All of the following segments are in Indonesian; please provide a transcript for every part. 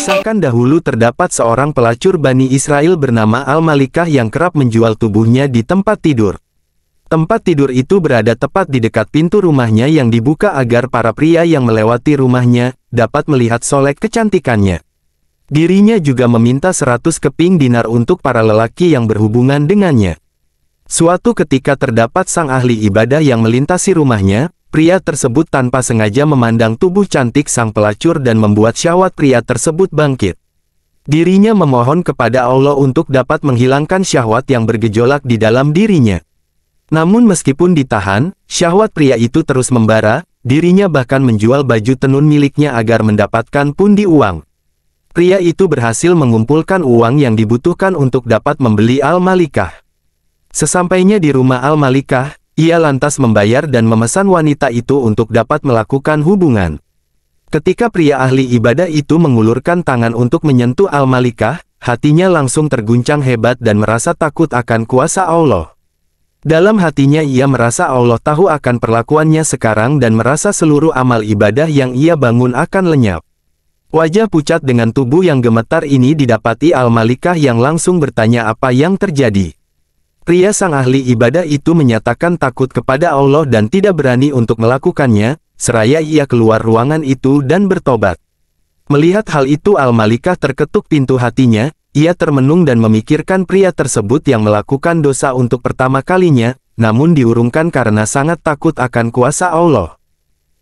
Dikisahkan dahulu terdapat seorang pelacur Bani Israel bernama Al-Malikah yang kerap menjual tubuhnya di tempat tidur. Tempat tidur itu berada tepat di dekat pintu rumahnya yang dibuka agar para pria yang melewati rumahnya dapat melihat solek kecantikannya. Dirinya juga meminta seratus keping dinar untuk para lelaki yang berhubungan dengannya. Suatu ketika terdapat sang ahli ibadah yang melintasi rumahnya, Pria tersebut tanpa sengaja memandang tubuh cantik sang pelacur dan membuat syahwat pria tersebut bangkit. Dirinya memohon kepada Allah untuk dapat menghilangkan syahwat yang bergejolak di dalam dirinya. Namun meskipun ditahan, syahwat pria itu terus membara, dirinya bahkan menjual baju tenun miliknya agar mendapatkan pundi uang. Pria itu berhasil mengumpulkan uang yang dibutuhkan untuk dapat membeli Al-Malikah. Sesampainya di rumah Al-Malikah, ia lantas membayar dan memesan wanita itu untuk dapat melakukan hubungan. Ketika pria ahli ibadah itu mengulurkan tangan untuk menyentuh Al-Malikah, hatinya langsung terguncang hebat dan merasa takut akan kuasa Allah. Dalam hatinya ia merasa Allah tahu akan perlakuannya sekarang dan merasa seluruh amal ibadah yang ia bangun akan lenyap. Wajah pucat dengan tubuh yang gemetar ini didapati Al-Malikah yang langsung bertanya apa yang terjadi. Pria sang ahli ibadah itu menyatakan takut kepada Allah dan tidak berani untuk melakukannya, seraya ia keluar ruangan itu dan bertobat. Melihat hal itu Al-Malikah terketuk pintu hatinya, ia termenung dan memikirkan pria tersebut yang melakukan dosa untuk pertama kalinya, namun diurungkan karena sangat takut akan kuasa Allah.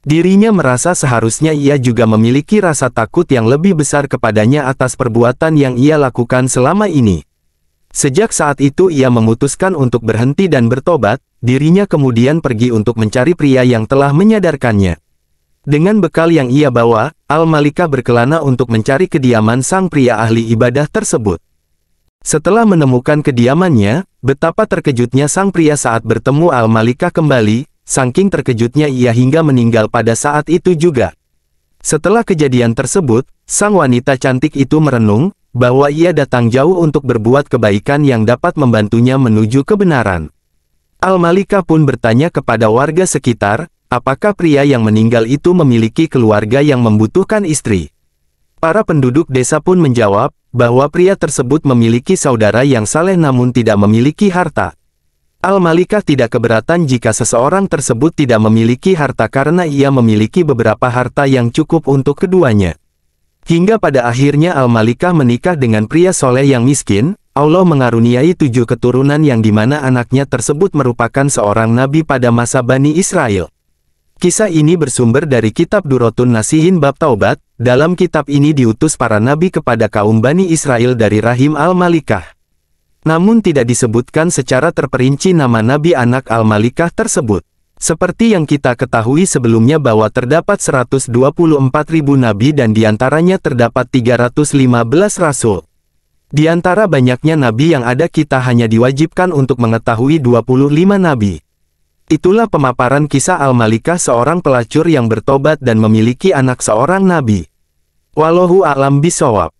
Dirinya merasa seharusnya ia juga memiliki rasa takut yang lebih besar kepadanya atas perbuatan yang ia lakukan selama ini. Sejak saat itu ia memutuskan untuk berhenti dan bertobat, dirinya kemudian pergi untuk mencari pria yang telah menyadarkannya. Dengan bekal yang ia bawa, Al-Malika berkelana untuk mencari kediaman sang pria ahli ibadah tersebut. Setelah menemukan kediamannya, betapa terkejutnya sang pria saat bertemu Al-Malika kembali, saking terkejutnya ia hingga meninggal pada saat itu juga. Setelah kejadian tersebut, sang wanita cantik itu merenung, bahwa ia datang jauh untuk berbuat kebaikan yang dapat membantunya menuju kebenaran. Al-Malika pun bertanya kepada warga sekitar, apakah pria yang meninggal itu memiliki keluarga yang membutuhkan istri. Para penduduk desa pun menjawab, bahwa pria tersebut memiliki saudara yang saleh namun tidak memiliki harta. al malika tidak keberatan jika seseorang tersebut tidak memiliki harta karena ia memiliki beberapa harta yang cukup untuk keduanya. Hingga pada akhirnya Al-Malikah menikah dengan pria soleh yang miskin, Allah mengaruniai tujuh keturunan yang mana anaknya tersebut merupakan seorang nabi pada masa Bani Israel. Kisah ini bersumber dari kitab Durotun Nasihin Bab Taubat, dalam kitab ini diutus para nabi kepada kaum Bani Israel dari Rahim Al-Malikah. Namun tidak disebutkan secara terperinci nama nabi anak Al-Malikah tersebut. Seperti yang kita ketahui sebelumnya bahwa terdapat 124 ribu nabi dan diantaranya terdapat 315 rasul. Di antara banyaknya nabi yang ada kita hanya diwajibkan untuk mengetahui 25 nabi. Itulah pemaparan kisah Al-Malikah seorang pelacur yang bertobat dan memiliki anak seorang nabi. Walohu alam bisawab.